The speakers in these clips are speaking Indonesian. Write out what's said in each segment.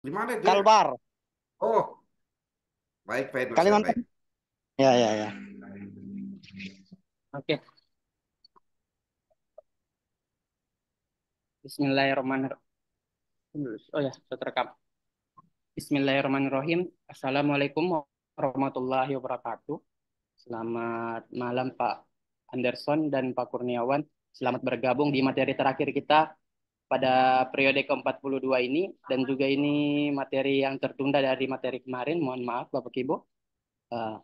Di mana dia? Kalbar. Oh. Baik, Pak Mas Kalimantan. Baik. Ya, ya, ya. Oke. Okay. Bismillahirrahmanirrahim. Oh ya, sudah terekam. Bismillahirrahmanirrahim. Assalamualaikum warahmatullahi wabarakatuh. Selamat malam Pak Anderson dan Pak Kurniawan. Selamat bergabung di materi terakhir kita pada periode ke-42 ini dan juga ini materi yang tertunda dari materi kemarin. Mohon maaf Bapak Ibu. Uh,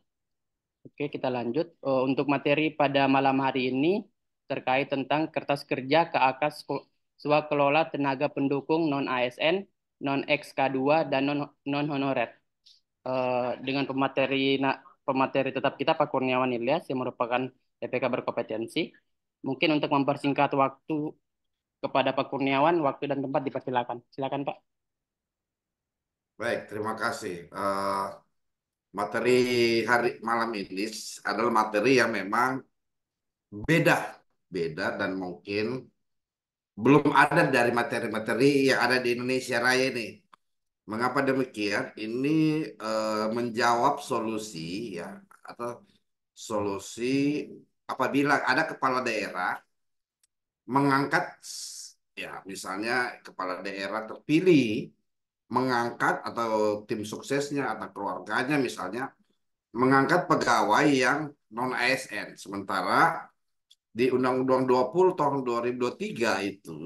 Oke, okay, kita lanjut. Uh, untuk materi pada malam hari ini terkait tentang kertas kerja ke KAK kelola Tenaga Pendukung Non ASN, Non XK2 dan non non honorer. Uh, eh, dengan pemateri na, pemateri tetap kita Pak Kurniawan Ilyas yang merupakan DPK berkompetensi. Mungkin untuk mempersingkat waktu kepada Pak Kurniawan. Waktu dan tempat dipersilakan. Silakan Pak. Baik, terima kasih. Uh, materi hari malam ini adalah materi yang memang beda, beda dan mungkin belum ada dari materi-materi yang ada di Indonesia Raya ini. Mengapa demikian? Ini uh, menjawab solusi ya atau solusi apabila ada kepala daerah mengangkat ya misalnya kepala daerah terpilih mengangkat atau tim suksesnya atau keluarganya misalnya mengangkat pegawai yang non ASN sementara di Undang-Undang 20 tahun 2023 itu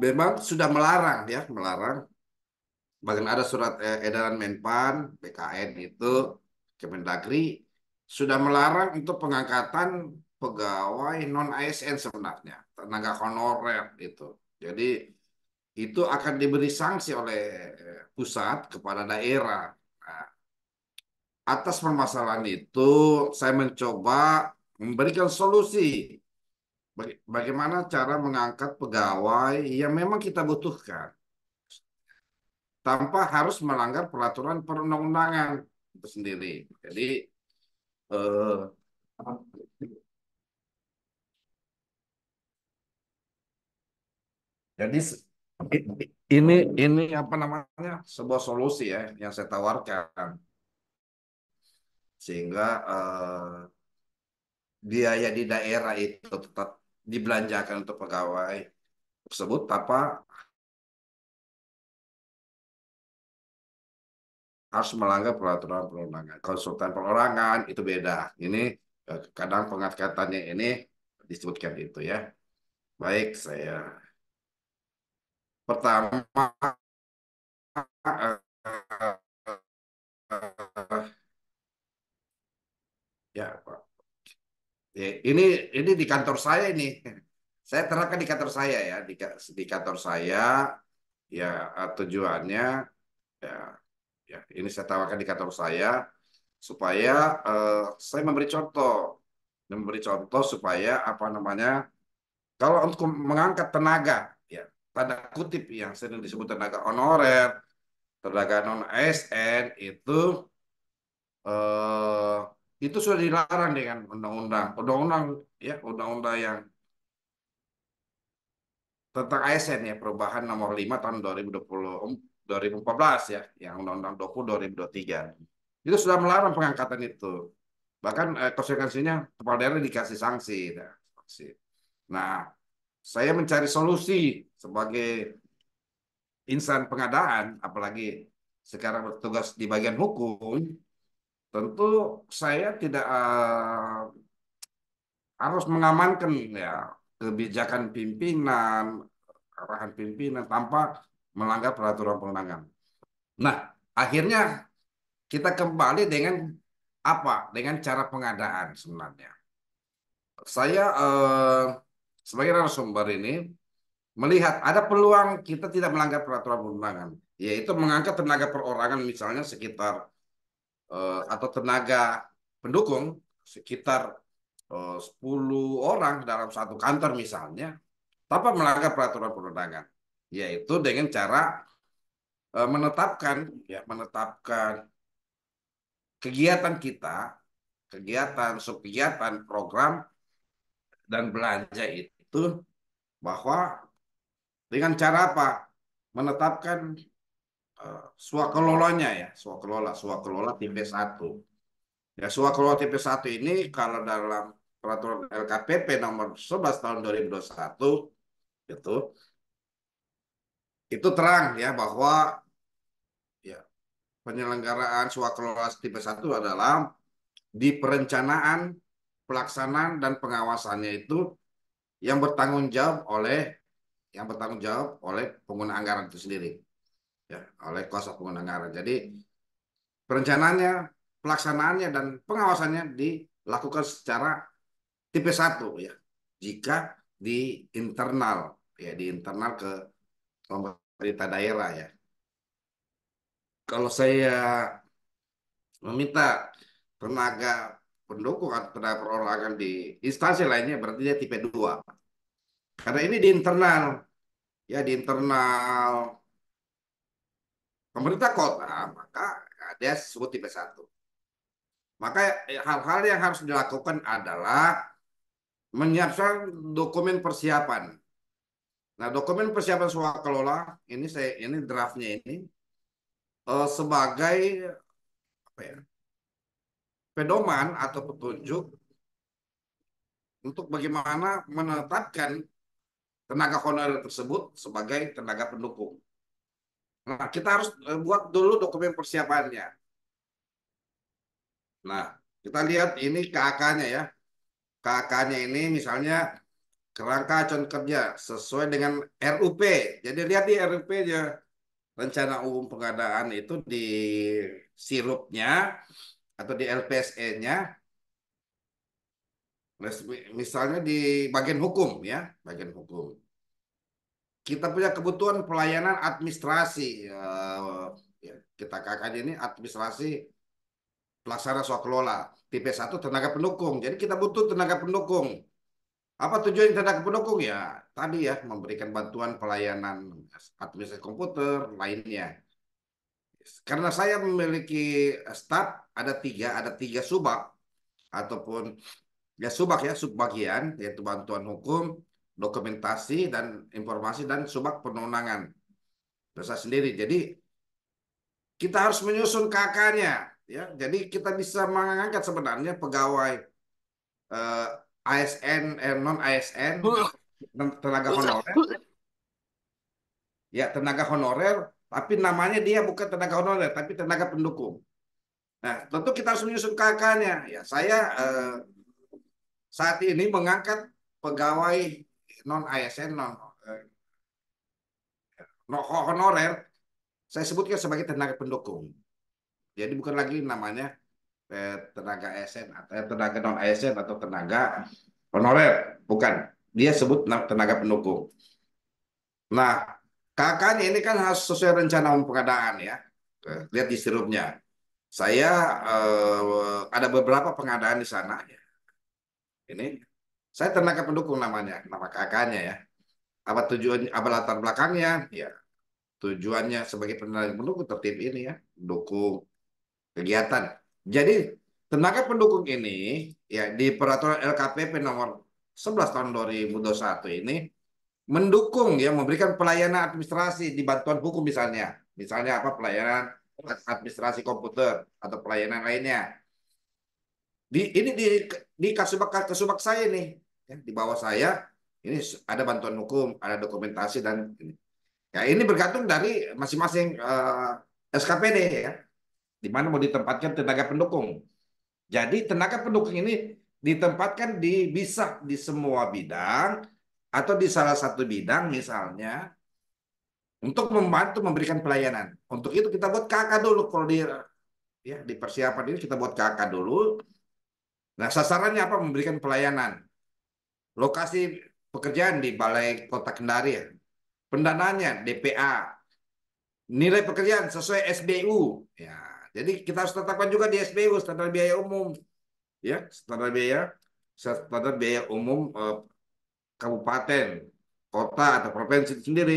memang sudah melarang ya melarang bahkan ada surat eh, edaran Menpan BKN itu Kemendagri sudah melarang untuk pengangkatan pegawai non ASN sebenarnya, tenaga honorer itu. Jadi itu akan diberi sanksi oleh eh, pusat kepada daerah. Nah, atas permasalahan itu saya mencoba memberikan solusi bagaimana cara mengangkat pegawai yang memang kita butuhkan tanpa harus melanggar peraturan perundang-undangan itu sendiri. Jadi eh, Jadi ini ini apa namanya sebuah solusi ya yang saya tawarkan sehingga eh, biaya di daerah itu tetap dibelanjakan untuk pegawai tersebut tanpa harus melanggar peraturan perundangan. Konsultan perorangan itu beda. Ini eh, kadang pengangkatannya ini disebutkan itu ya. Baik, saya pertama eh, eh, ya, ya Ini ini di kantor saya ini. Saya terangkan di kantor saya ya, di, di kantor saya ya eh, tujuannya ya ya ini saya tawarkan di kantor saya supaya eh, saya memberi contoh memberi contoh supaya apa namanya kalau untuk mengangkat tenaga tanda kutip yang sering disebut tenaga honorer, tenaga non ASN itu eh, itu sudah dilarang dengan undang-undang, undang-undang ya undang-undang yang tentang ASN ya perubahan nomor 5 tahun 2020 2014 ya yang undang-undang 20 2023 itu sudah melarang pengangkatan itu bahkan eh, konsekuensinya kepala daerah dikasih sanksi ya, sanksi nah saya mencari solusi sebagai insan pengadaan, apalagi sekarang bertugas di bagian hukum, tentu saya tidak uh, harus mengamankan ya kebijakan pimpinan, arahan pimpinan tanpa melanggar peraturan perundangan. Nah, akhirnya kita kembali dengan apa? Dengan cara pengadaan sebenarnya. Saya eh, sebagai narasumber ini melihat ada peluang kita tidak melanggar peraturan perundangan, yaitu mengangkat tenaga perorangan misalnya sekitar uh, atau tenaga pendukung sekitar eh, uh, 10 orang dalam satu kantor misalnya tanpa melanggar peraturan perundangan, yaitu dengan cara uh, menetapkan ya menetapkan kegiatan kita, kegiatan subkegiatan program dan belanja itu itu bahwa dengan cara apa menetapkan uh, swakelolanya ya suakelola suakelola tipe satu ya suakelola tipe satu ini kalau dalam peraturan LKPP nomor 11 tahun 2021 itu itu terang ya bahwa ya penyelenggaraan suakelola tipe satu adalah di perencanaan pelaksanaan dan pengawasannya itu yang bertanggung jawab oleh yang bertanggung jawab oleh pengguna anggaran itu sendiri ya oleh kuasa pengguna anggaran jadi perencanaannya pelaksanaannya dan pengawasannya dilakukan secara tipe satu ya jika di internal ya di internal ke pemerintah daerah ya kalau saya meminta tenaga pendukung atau pendapat perorangan di instansi lainnya berarti dia tipe 2. Karena ini di internal. Ya di internal pemerintah kota, maka dia disebut tipe 1. Maka eh, hal-hal yang harus dilakukan adalah menyiapkan dokumen persiapan. Nah, dokumen persiapan kelola ini saya ini draftnya ini eh, sebagai apa ya? pedoman atau petunjuk untuk bagaimana menetapkan tenaga honorer tersebut sebagai tenaga pendukung. Nah, kita harus e, buat dulu dokumen persiapannya. Nah, kita lihat ini KAK-nya ya. KAK-nya ini misalnya kerangka acuan kerja sesuai dengan RUP. Jadi lihat di RUP-nya rencana umum pengadaan itu di sirupnya atau di LPSE-nya misalnya di bagian hukum ya, bagian hukum. Kita punya kebutuhan pelayanan administrasi. Eh, ya, kita kakak ini administrasi pelaksana kelola. Tipe satu tenaga pendukung. Jadi kita butuh tenaga pendukung. Apa tujuan tenaga pendukung ya? Tadi ya memberikan bantuan pelayanan administrasi komputer lainnya karena saya memiliki staf ada tiga ada tiga subak ataupun ya subak ya subbagian yaitu bantuan hukum dokumentasi dan informasi dan subak penunangan dosa sendiri jadi kita harus menyusun kakaknya ya jadi kita bisa mengangkat sebenarnya pegawai eh, ASN eh, non ASN tenaga honorer ya tenaga honorer tapi namanya dia bukan tenaga honorer, tapi tenaga pendukung. Nah, tentu kita harus menyusun kakaknya. Ya, saya eh, saat ini mengangkat pegawai non ASN non eh, honorer saya sebutkan sebagai tenaga pendukung. Jadi bukan lagi namanya eh, tenaga ASN atau eh, tenaga non ASN atau tenaga honorer, bukan. Dia sebut tenaga pendukung. Nah, kakaknya ini kan harus sesuai rencana pengadaan ya. Lihat di sirupnya. Saya eh, ada beberapa pengadaan di sana. Ya. Ini saya tenaga pendukung namanya, nama kakaknya ya. Apa tujuan, apa latar belakangnya? Ya, tujuannya sebagai tenaga pendukung tertib ini ya, dukung kegiatan. Jadi tenaga pendukung ini ya di peraturan LKPP nomor 11 tahun 2021 ini mendukung ya memberikan pelayanan administrasi di bantuan hukum misalnya misalnya apa pelayanan administrasi komputer atau pelayanan lainnya di ini di di kasubak kasubak saya nih ya, di bawah saya ini ada bantuan hukum ada dokumentasi dan ini ya ini bergantung dari masing-masing uh, eh, SKPD ya di mana mau ditempatkan tenaga pendukung jadi tenaga pendukung ini ditempatkan di bisa di semua bidang atau di salah satu bidang misalnya untuk membantu memberikan pelayanan. Untuk itu kita buat KK dulu kalau di ya di persiapan ini kita buat KK dulu. Nah, sasarannya apa? Memberikan pelayanan. Lokasi pekerjaan di Balai Kota Kendari ya. Pendanaannya DPA. Nilai pekerjaan sesuai SBU. Ya, jadi kita harus tetapkan juga di SBU standar biaya umum. Ya, standar biaya standar biaya umum eh, kabupaten, kota, atau provinsi sendiri.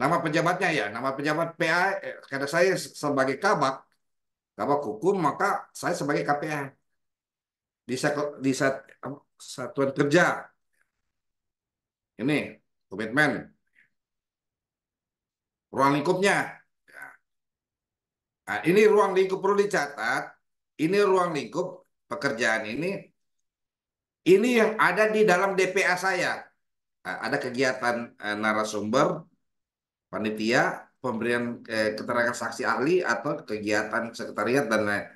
Nama pejabatnya ya, nama pejabat PA, eh, karena saya sebagai kabak, kabak hukum, maka saya sebagai KPA. Di, di satuan kerja. Ini, komitmen. Ruang lingkupnya, Nah, ini ruang lingkup perlu dicatat. Ini ruang lingkup pekerjaan ini ini yang ada di dalam DPA saya. Eh, ada kegiatan eh, narasumber, panitia, pemberian eh, keterangan saksi ahli atau kegiatan sekretariat dan lain.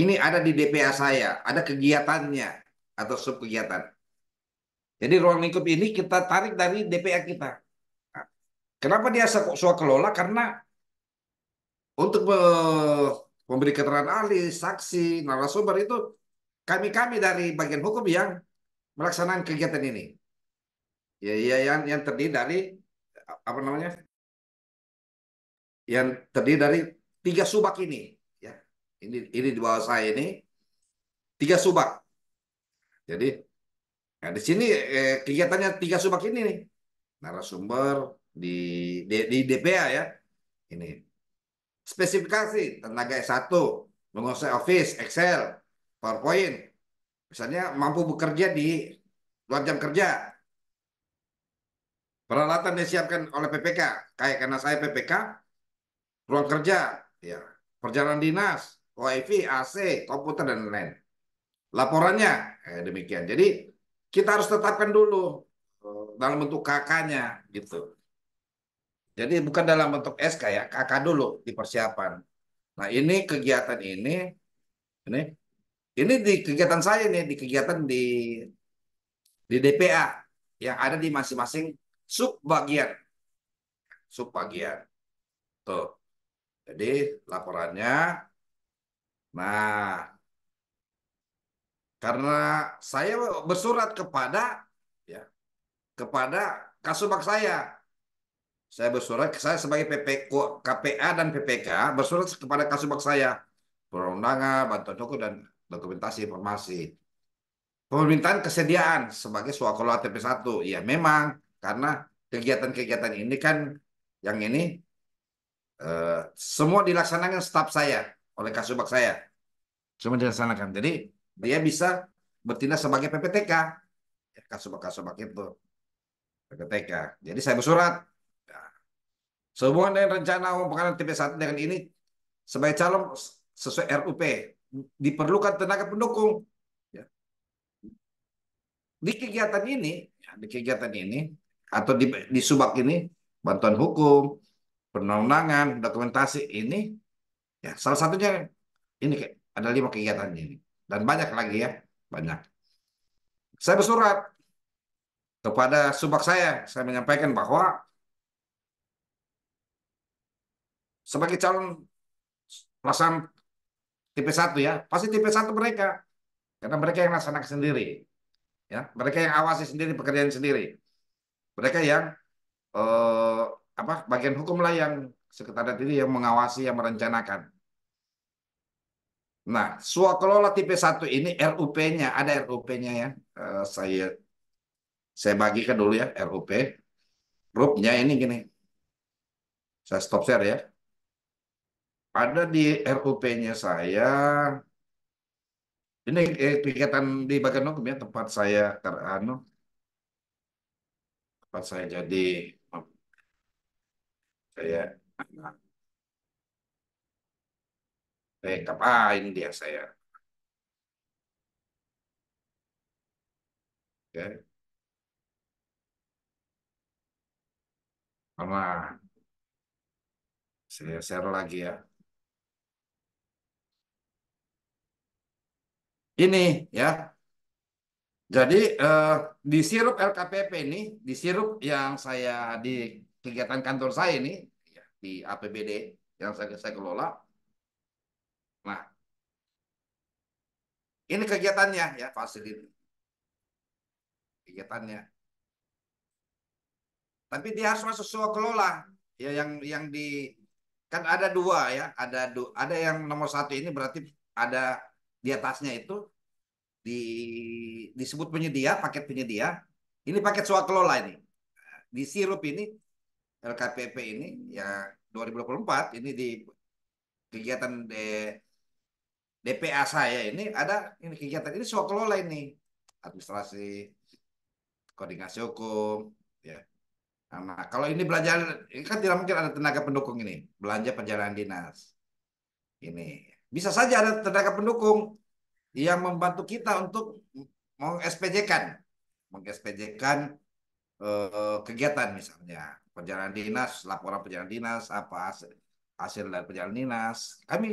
Ini ada di DPA saya, ada kegiatannya atau subkegiatan. Jadi ruang lingkup ini kita tarik dari DPA kita. Nah, kenapa dia suka kelola? Karena untuk memberi keterangan ahli, saksi, narasumber itu kami-kami dari bagian hukum yang melaksanakan kegiatan ini. Ya, ya yang yang terdiri dari apa namanya? Yang terdiri dari tiga subak ini, ya. Ini ini di bawah saya ini tiga subak. Jadi nah di sini eh, kegiatannya tiga subak ini nih. Narasumber di di, di DPA ya. Ini spesifikasi tenaga S1, menguasai Office, Excel, PowerPoint. Misalnya mampu bekerja di luar jam kerja. Peralatan disiapkan oleh PPK, kayak karena saya PPK, ruang kerja, ya, perjalanan dinas, WiFi, AC, komputer dan lain-lain. Laporannya eh, demikian. Jadi kita harus tetapkan dulu eh, dalam bentuk KK-nya gitu. Jadi bukan dalam bentuk SK ya, KK dulu di persiapan. Nah ini kegiatan ini, ini ini di kegiatan saya nih, di kegiatan di di DPA yang ada di masing-masing sub bagian. Sub bagian. Tuh. Jadi laporannya nah karena saya bersurat kepada ya kepada kasubag saya saya bersurat saya sebagai PPK KPA dan PPK bersurat kepada kasubag saya perundangan bantuan hukum dan dokumentasi informasi. Pemerintahan kesediaan sebagai suakola TP1. Ya memang karena kegiatan-kegiatan ini kan yang ini eh, semua dilaksanakan staf saya oleh kasubag saya. Semua dilaksanakan. Jadi dia bisa bertindak sebagai PPTK. Ya, kasubag-kasubag itu. PPTK. Jadi saya bersurat. Nah, sehubungan dengan rencana pengadilan TP1 dengan ini sebagai calon sesuai RUP diperlukan tenaga pendukung. Ya. Di kegiatan ini, ya, di kegiatan ini atau di, di subak ini bantuan hukum, penonangan, dokumentasi ini, ya salah satunya ini ada lima kegiatan ini dan banyak lagi ya banyak. Saya bersurat kepada subak saya, saya menyampaikan bahwa sebagai calon pelaksana Tipe satu ya, pasti Tipe satu mereka. Karena mereka yang laksanakan sendiri. Ya, mereka yang awasi sendiri pekerjaan sendiri. Mereka yang eh, apa bagian hukum lah yang sekretariat ini yang mengawasi, yang merencanakan. Nah, swakelola tipe satu ini RUP-nya, ada RUP-nya ya. Eh, saya saya bagikan dulu ya RUP. RUP-nya ini gini. Saya stop share ya ada di RUP-nya saya ini eh, kegiatan di bagian hukum ya tempat saya terano tempat saya jadi oh, saya saya ngapain dia saya oke ya. okay. saya share lagi ya ini ya. Jadi eh, di sirup LKPP ini, di sirup yang saya di kegiatan kantor saya ini ya, di APBD yang saya, saya kelola. Nah, ini kegiatannya ya fasilitas kegiatannya. Tapi dia harus masuk suak kelola ya yang yang di kan ada dua ya ada ada yang nomor satu ini berarti ada di atasnya itu di disebut penyedia, paket penyedia. Ini paket swakelola ini. Di sirup ini LKPP ini ya 2024 ini di kegiatan de, DPA saya ini ada ini kegiatan ini swakelola ini administrasi koordinasi hukum ya karena kalau ini belajar ini kan tidak mungkin ada tenaga pendukung ini, belanja perjalanan dinas. Ini bisa saja ada tenaga pendukung yang membantu kita untuk meng-SPJ-kan, meng eh, kegiatan misalnya perjalanan dinas, laporan perjalanan dinas, apa hasil, hasil dari perjalanan dinas. Kami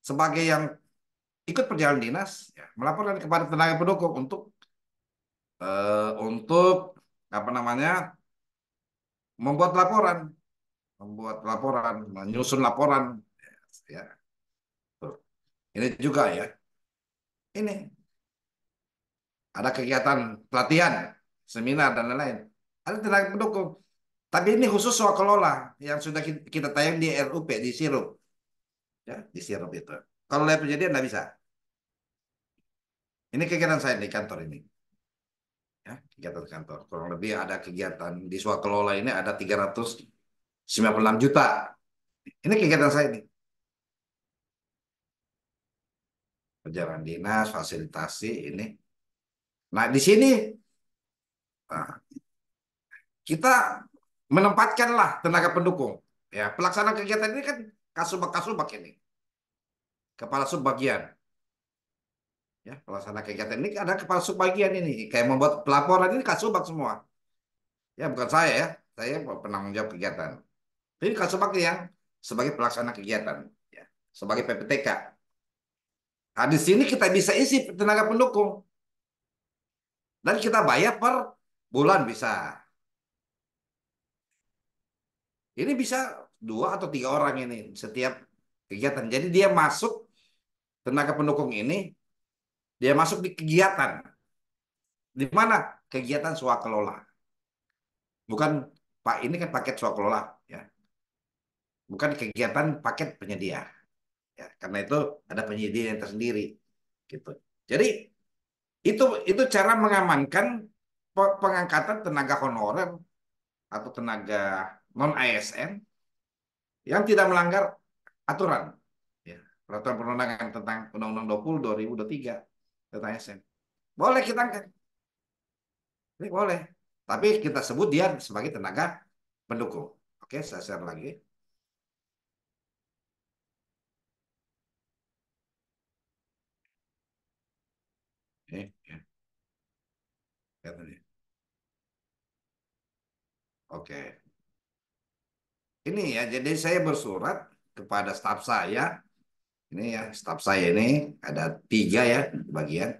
sebagai yang ikut perjalanan dinas ya, melaporkan kepada tenaga pendukung untuk eh, untuk apa namanya membuat laporan, membuat laporan, menyusun laporan, ya, ya. Ini juga ya. Ini ada kegiatan pelatihan, seminar dan lain-lain. Ada tenaga pendukung. Tapi ini khusus soal kelola yang sudah kita tayang di RUP di sirup. Ya, di sirup itu. Kalau lihat kejadian, nggak bisa. Ini kegiatan saya di kantor ini. Ya, kegiatan kantor. Kurang lebih ada kegiatan di soal kelola ini ada 396 juta. Ini kegiatan saya ini. Perjalanan dinas, fasilitasi ini. Nah, di sini nah, kita menempatkanlah tenaga pendukung. Ya, pelaksana kegiatan ini kan kasubag-kasubag ini. Kepala subbagian. Ya, pelaksana kegiatan ini ada kepala subbagian ini. Kayak membuat pelaporan ini kasubag semua. Ya, bukan saya ya. Saya penanggung jawab kegiatan. ini kasubag yang sebagai pelaksana kegiatan. Ya, sebagai PPTK. Nah, di sini kita bisa isi tenaga pendukung. Dan kita bayar per bulan bisa. Ini bisa dua atau tiga orang ini setiap kegiatan. Jadi dia masuk tenaga pendukung ini, dia masuk di kegiatan. Di mana? Kegiatan swakelola. Bukan Pak ini kan paket swakelola ya. Bukan kegiatan paket penyedia. Ya, karena itu ada penyidik yang tersendiri. Gitu. Jadi itu itu cara mengamankan pengangkatan tenaga honorer atau tenaga non ASN yang tidak melanggar aturan ya, peraturan perundangan tentang Undang-Undang 20 2023 tentang ASN. Boleh kita angkat. Ini boleh. Tapi kita sebut dia sebagai tenaga pendukung. Oke, saya share lagi. Oke. Ini ya, jadi saya bersurat kepada staf saya. Ini ya, staf saya ini ada tiga ya bagian.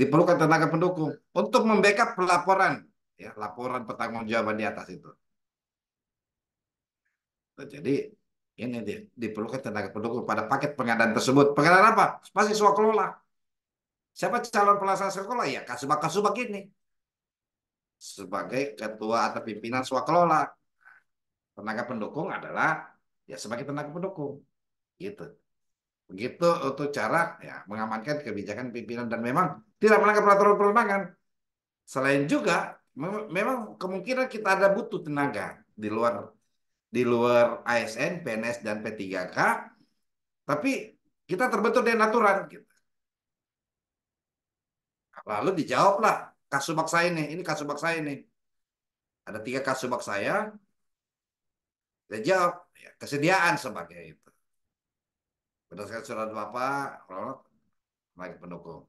Diperlukan tenaga pendukung untuk membackup laporan. Ya, laporan pertanggungjawaban di atas itu. Nah, jadi ini dia, diperlukan tenaga pendukung pada paket pengadaan tersebut. Pengadaan apa? Masih suak kelola Siapa calon pelaksana sekolah? Ya kasubag kasubak ini. Sebagai ketua atau pimpinan swakelola. Tenaga pendukung adalah ya sebagai tenaga pendukung. Gitu. Begitu untuk cara ya, mengamankan kebijakan pimpinan dan memang tidak melanggar peraturan perundangan. Selain juga memang kemungkinan kita ada butuh tenaga di luar di luar ASN, PNS dan P3K. Tapi kita terbentur dengan aturan gitu. Lalu dijawablah kasubag saya ini, ini kasubag saya ini. Ada tiga kasubag saya. Dia jawab ya, kesediaan sebagai itu. Berdasarkan surat Bapak, sebagai pendukung.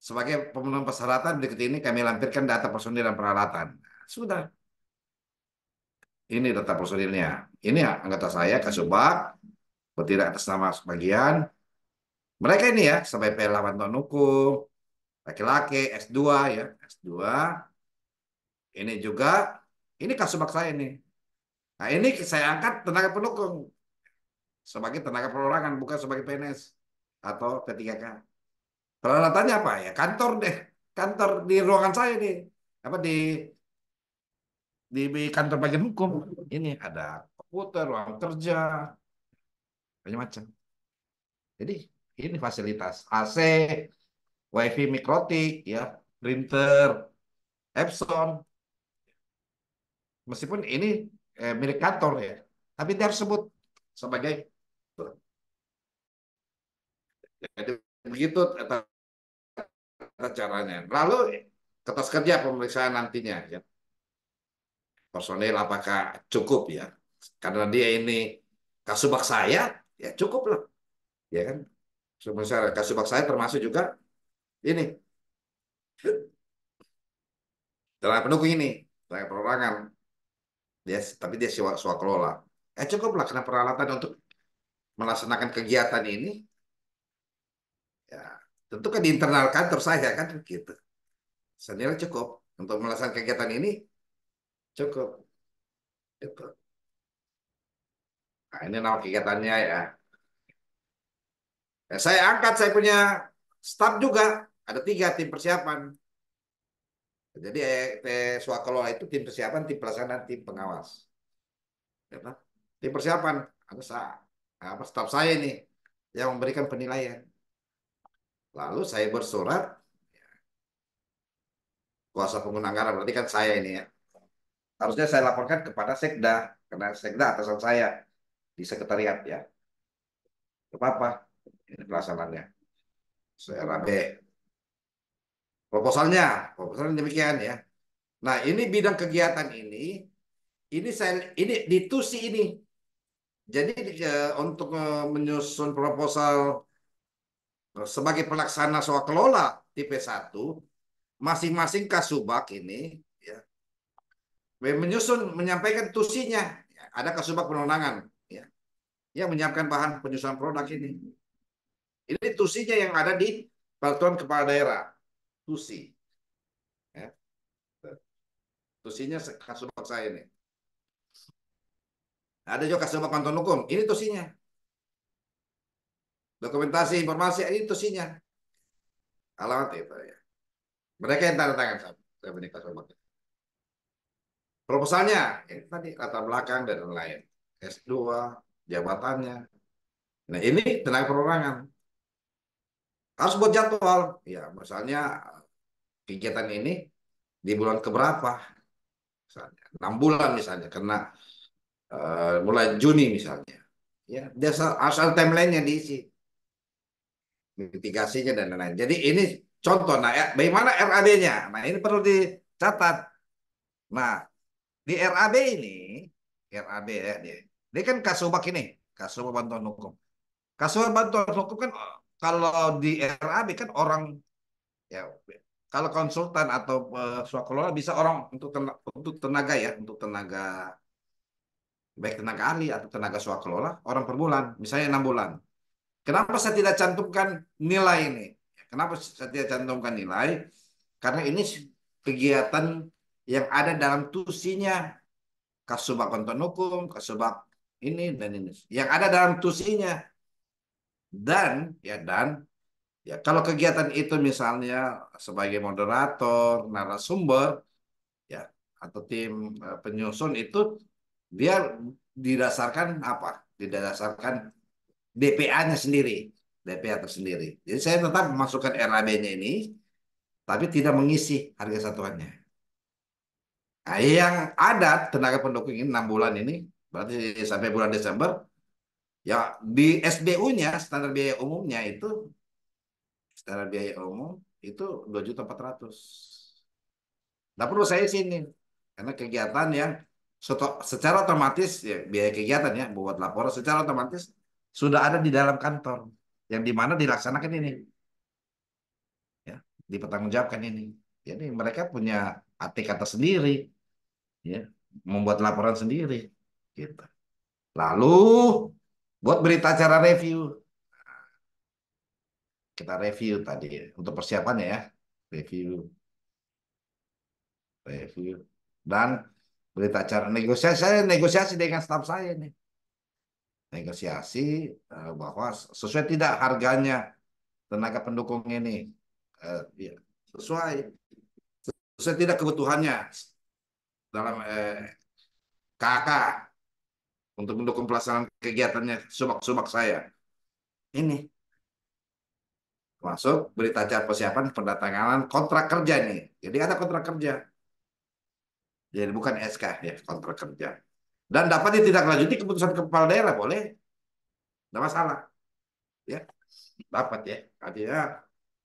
Sebagai pemenuhan persyaratan berikut ini kami lampirkan data personil dan peralatan. Sudah. Ini data personilnya. Ini anggota saya, Kasubag, bertindak atas nama sebagian. Mereka ini ya, sebagai pelawan non hukum, laki-laki S2 ya S2 ini juga ini bak saya ini nah ini saya angkat tenaga pendukung sebagai tenaga perorangan bukan sebagai PNS atau P3K peralatannya apa ya kantor deh kantor di ruangan saya nih apa di di kantor bagian hukum ini ada komputer ruang kerja banyak macam jadi ini fasilitas AC wifi mikrotik ya printer Epson meskipun ini eh, milik kantor ya tapi dia tersebut sebut sebagai jadi begitu caranya lalu kertas kerja pemeriksaan nantinya ya personil apakah cukup ya karena dia ini kasubag saya ya cukup lah ya kan sebenarnya kasubag saya termasuk juga ini tenaga pendukung ini tenaga perorangan dia tapi dia sewa, sewa kelola eh cukuplah karena peralatan untuk melaksanakan kegiatan ini ya tentu kan di internal kantor saya kan gitu senilai cukup untuk melaksanakan kegiatan ini cukup itu nah ini nama kegiatannya ya ya, saya angkat saya punya staff juga ada tiga tim persiapan. Jadi eh swakelola itu tim persiapan, tim pelaksanaan, tim pengawas. Ya, Tim persiapan ada sa apa staf saya ini yang memberikan penilaian. Lalu saya bersurat ya. kuasa pengguna anggaran berarti kan saya ini ya. Harusnya saya laporkan kepada Sekda karena Sekda atasan saya di sekretariat ya. Apa apa ini pelaksanaannya. Saya rabe proposalnya, proposalnya demikian ya. Nah, ini bidang kegiatan ini ini saya ini di tusi ini. Jadi eh, untuk eh, menyusun proposal eh, sebagai pelaksana soal kelola tipe 1 masing-masing kasubak ini ya, menyusun menyampaikan tusinya. Ada kasubak penerangan ya. Yang menyiapkan bahan penyusunan produk ini. Ini tusinya yang ada di peraturan kepala daerah tusi. Ya. Tusinya kasubag saya nih. Ada juga kasubag kantor hukum, ini tusinya. Dokumentasi informasi ini tusinya. Alamat itu ya. Mereka yang tanda tangan saya, saya menikah Proposalnya, ya, ini tadi latar belakang dan lain-lain. S2, jabatannya. Nah ini tenaga perorangan. Harus buat jadwal. Ya, misalnya kegiatan ini di bulan keberapa misalnya enam bulan misalnya karena uh, mulai Juni misalnya ya dia asal timelinenya diisi mitigasinya dan lain-lain jadi ini contoh nah ya, bagaimana rab nya nah ini perlu dicatat nah di RAB ini RAB ya dia kan ini kan kasubak ini kasubak bantuan hukum kasubak bantuan hukum kan kalau di RAB kan orang ya kalau konsultan atau uh, eh, swakelola bisa orang untuk tenaga, untuk tenaga ya, untuk tenaga baik tenaga ahli atau tenaga swakelola orang per bulan, misalnya enam bulan. Kenapa saya tidak cantumkan nilai ini? Kenapa saya tidak cantumkan nilai? Karena ini kegiatan yang ada dalam tusinya kasubak konten hukum, kasubak ini dan ini yang ada dalam tusinya dan ya dan Ya, kalau kegiatan itu misalnya sebagai moderator, narasumber, ya atau tim eh, penyusun itu dia didasarkan apa? Didasarkan DPA-nya sendiri, DPA tersendiri. Jadi saya tetap memasukkan RAB-nya ini, tapi tidak mengisi harga satuannya. Nah, yang ada tenaga pendukung ini enam bulan ini, berarti sampai bulan Desember, ya di SBU-nya standar biaya umumnya itu secara biaya umum itu dua juta empat ratus. Tidak perlu saya sini karena kegiatan yang secara otomatis ya, biaya kegiatan ya buat laporan secara otomatis sudah ada di dalam kantor yang di mana dilaksanakan ini ya dipertanggungjawabkan ini jadi mereka punya atik kata sendiri, ya membuat laporan sendiri gitu lalu buat berita acara review kita review tadi untuk persiapannya ya review review dan berita acara negosiasi saya negosiasi dengan staff saya nih negosiasi eh, bahwa sesuai tidak harganya tenaga pendukung ini eh, ya, sesuai sesuai tidak kebutuhannya dalam eh, KK untuk mendukung pelaksanaan kegiatannya subak-subak saya ini masuk berita acara persiapan pendatanganan kontrak kerja nih. Jadi ada kontrak kerja. Jadi bukan SK ya, kontrak kerja. Dan dapat ditindaklanjuti keputusan kepala daerah boleh. Tidak masalah. Ya. Dapat ya. Artinya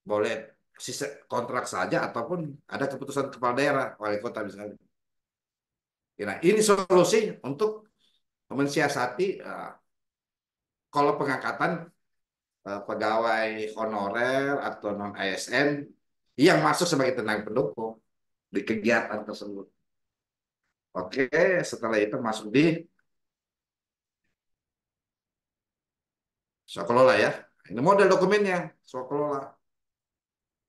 boleh sisa kontrak saja ataupun ada keputusan kepala daerah, wali kota misalnya. Ya, nah, ini solusi untuk mensiasati uh, eh, kalau pengangkatan Eh, pegawai honorer atau non ASN yang masuk sebagai tenaga pendukung di kegiatan tersebut. Oke, setelah itu masuk di Sokolola ya. Ini model dokumennya, Sokolola.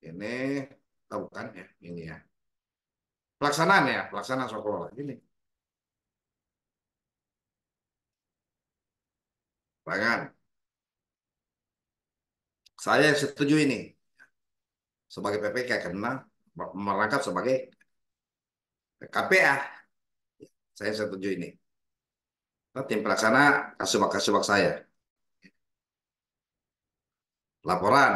Ini oh bukan ya, ini ya. Pelaksanaan ya, pelaksanaan Sokolola Ini. Pelaksanaan. Saya setuju ini sebagai PPK karena merangkap sebagai KPA. Ya, saya setuju ini. Nah, tim pelaksana kasubak-kasubak saya. Laporan.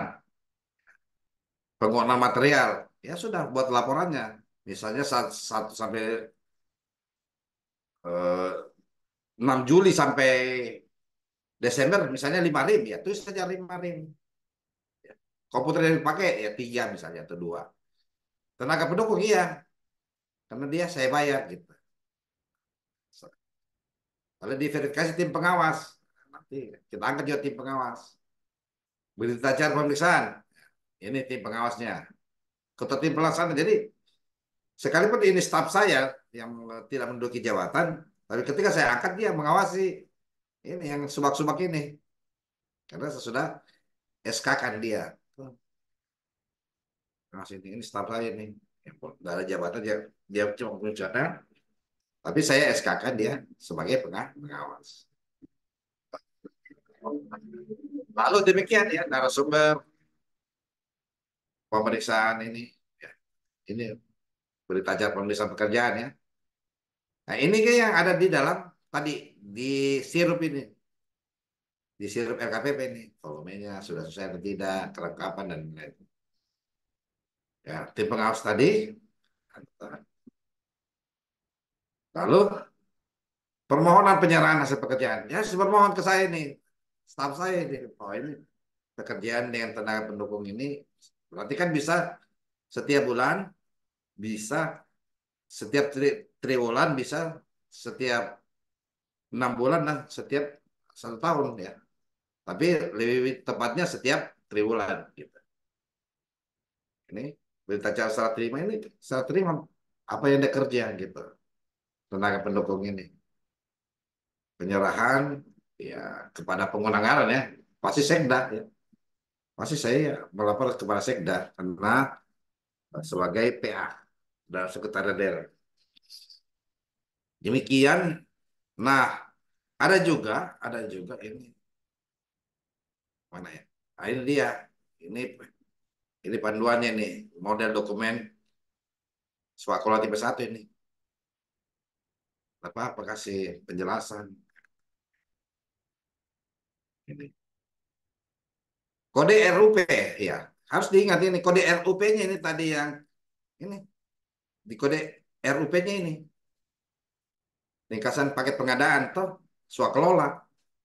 Penggunaan material. Ya sudah buat laporannya. Misalnya 1 sampai eh, Juli sampai Desember misalnya lima rim ya itu saja 5 rim Komputer yang dipakai ya tiga misalnya atau dua. Tenaga pendukung iya, karena dia saya bayar gitu. Kalau diverifikasi tim pengawas, nanti kita angkat juga tim pengawas. Berita acara pemeriksaan, ini tim pengawasnya. Ketua tim pelaksana, jadi sekalipun ini staf saya yang tidak menduduki jabatan, tapi ketika saya angkat dia mengawasi ini yang subak-subak ini. Karena sesudah SK-kan dia nah, ini ini staff saya nih yang nggak ada jabatan dia dia cuma jabatan tapi saya SKK dia sebagai pengawas lalu demikian ya narasumber pemeriksaan ini ya, ini berita acara pemeriksaan pekerjaan ya nah ini kan yang ada di dalam tadi di sirup ini di sirup LKPP ini volumenya sudah selesai atau tidak kelengkapan dan lain-lain ya tim pengawas tadi lalu permohonan penyerahan hasil pekerjaan ya permohon ke saya ini staff saya ini oh ini pekerjaan dengan tenaga pendukung ini berarti kan bisa setiap bulan bisa setiap tri, triwulan bisa setiap enam bulan dan setiap satu tahun ya tapi lebih tepatnya setiap triwulan gitu ini perintah cara serah terima ini serah terima apa yang dia kerja gitu tenaga pendukung ini penyerahan ya kepada pengulangaran ya pasti sekda ya pasti saya melapor kepada sekda karena eh, sebagai PA dan sekretaris daerah demikian nah ada juga ada juga ini mana ya nah, ini dia ini ini panduannya nih, model dokumen sekolah tipe 1 ini. Apa apa kasih penjelasan. Ini. Kode RUP ya, harus diingat ini kode RUP-nya ini tadi yang ini di kode RUP-nya ini ringkasan paket pengadaan toh swakelola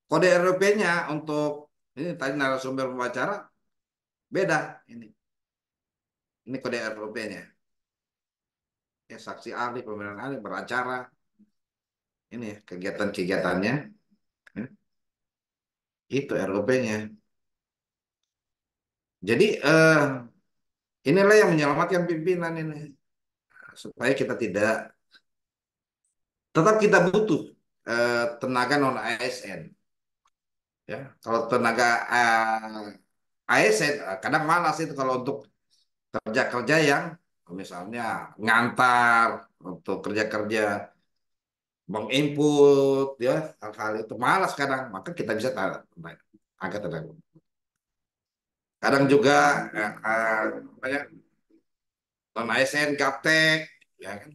kode RUP-nya untuk ini tadi narasumber pembicara beda ini ini kode RUP-nya. Ya, saksi ahli, pemeriksaan ahli, beracara. Ini kegiatan-kegiatannya. Ya. Itu RUP-nya. Jadi, eh, inilah yang menyelamatkan pimpinan ini. Supaya kita tidak, tetap kita butuh eh, tenaga non-ASN. Ya, kalau tenaga eh, ASN kadang malas itu kalau untuk kerja-kerja yang misalnya ngantar untuk kerja-kerja menginput ya hal-hal itu malas kadang maka kita bisa tarik, angkat tenaga kadang juga ya, banyak eh, non ASN gaptek ya kan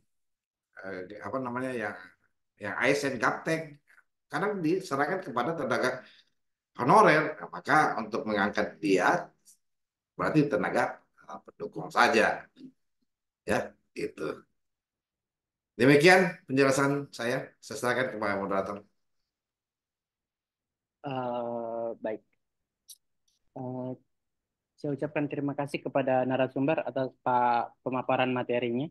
eh, apa namanya ya yang ASN gaptek kadang diserahkan kepada tenaga honorer apakah nah, untuk mengangkat dia berarti tenaga pendukung saja. Ya, itu. Demikian penjelasan saya. Saya serahkan kepada moderator. Uh, baik. Uh, saya ucapkan terima kasih kepada narasumber atas Pak pemaparan materinya.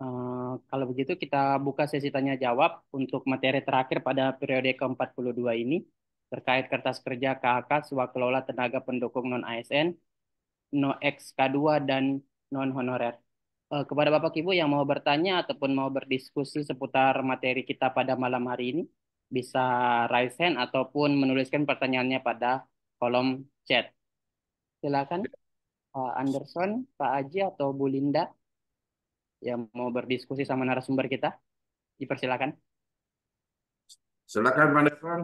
Uh, kalau begitu kita buka sesi tanya jawab untuk materi terakhir pada periode ke-42 ini terkait kertas kerja KHK swakelola Tenaga Pendukung Non-ASN No X K2 dan non honorer. Eh, kepada Bapak Ibu yang mau bertanya ataupun mau berdiskusi seputar materi kita pada malam hari ini, bisa raise hand ataupun menuliskan pertanyaannya pada kolom chat. Silakan Pak Anderson, Pak Aji atau Bu Linda yang mau berdiskusi sama narasumber kita, dipersilakan. Silakan Pak Anderson.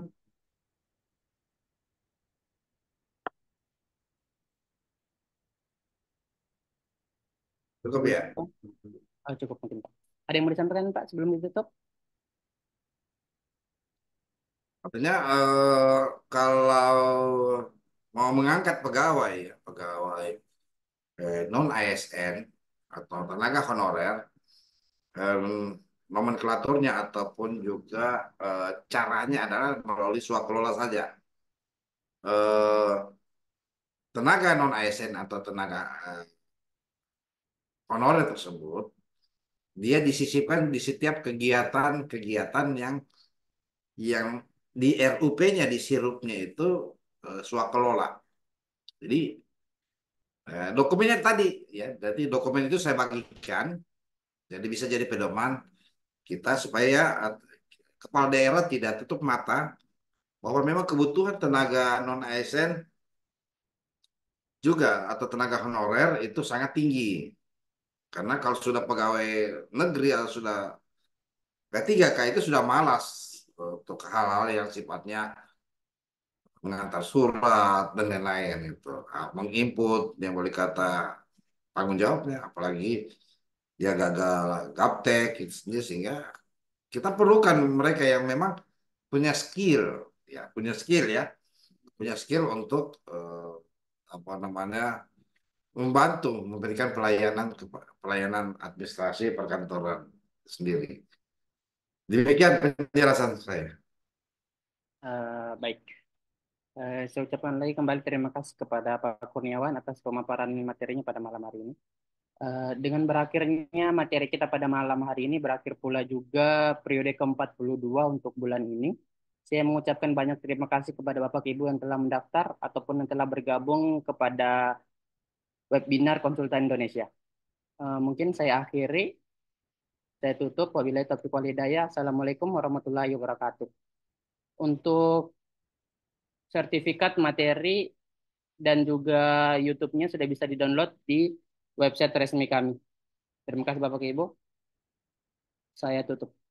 Cukup ya? Oh, cukup mungkin Pak. Ada yang mau disampaikan Pak sebelum ditutup? Artinya eh, kalau mau mengangkat pegawai, pegawai eh, non ASN atau tenaga honorer, eh, nomenklaturnya ataupun juga eh, caranya adalah melalui swakelola saja. Eh, tenaga non ASN atau tenaga eh, honorer tersebut dia disisipkan di setiap kegiatan-kegiatan yang yang di RUP-nya di sirupnya itu eh, swakelola. Jadi eh, dokumennya tadi ya, jadi dokumen itu saya bagikan jadi bisa jadi pedoman kita supaya kepala daerah tidak tutup mata bahwa memang kebutuhan tenaga non ASN juga atau tenaga honorer itu sangat tinggi karena kalau sudah pegawai negeri atau sudah P3K itu sudah malas untuk hal-hal yang sifatnya mengantar surat dan lain-lain itu ah, menginput yang boleh kata tanggung jawabnya apalagi dia ya gagal gaptek itu sehingga kita perlukan mereka yang memang punya skill ya punya skill ya punya skill untuk eh, apa namanya membantu memberikan pelayanan pelayanan administrasi perkantoran sendiri. Demikian penjelasan saya. Uh, baik. Uh, saya ucapkan lagi kembali terima kasih kepada Pak Kurniawan atas pemaparan materinya pada malam hari ini. Uh, dengan berakhirnya materi kita pada malam hari ini, berakhir pula juga periode ke-42 untuk bulan ini. Saya mengucapkan banyak terima kasih kepada Bapak Ibu yang telah mendaftar ataupun yang telah bergabung kepada webinar konsultan Indonesia. Uh, mungkin saya akhiri, saya tutup. Wabillahi taufiq walhidayah. Assalamualaikum warahmatullahi wabarakatuh. Untuk sertifikat materi dan juga YouTube-nya sudah bisa didownload di website resmi kami. Terima kasih Bapak Ibu. Saya tutup.